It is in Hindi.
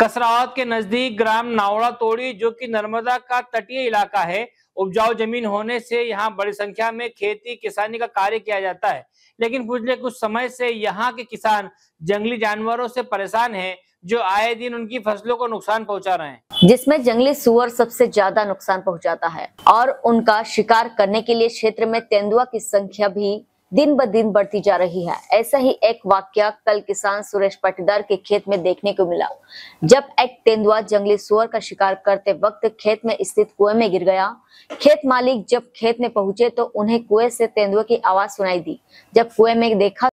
कसरावत के नजदीक ग्राम नावड़ा तोड़ी जो कि नर्मदा का तटीय इलाका है उपजाऊ जमीन होने से यहाँ बड़ी संख्या में खेती किसानी का कार्य किया जाता है लेकिन पिछले कुछ समय से यहाँ के किसान जंगली जानवरों से परेशान हैं जो आए दिन उनकी फसलों को नुकसान पहुंचा रहे हैं जिसमें जंगली सुअर सबसे ज्यादा नुकसान पहुंचाता है और उनका शिकार करने के लिए क्षेत्र में तेंदुआ की संख्या भी दिन ब दिन बढ़ती जा रही है ऐसा ही एक वाक्य कल किसान सुरेश पाटीदार के खेत में देखने को मिला जब एक तेंदुआ जंगली सुअर का शिकार करते वक्त खेत में स्थित कुएं में गिर गया खेत मालिक जब खेत में पहुंचे तो उन्हें कुएं से तेंदुए की आवाज सुनाई दी जब कुएं में देखा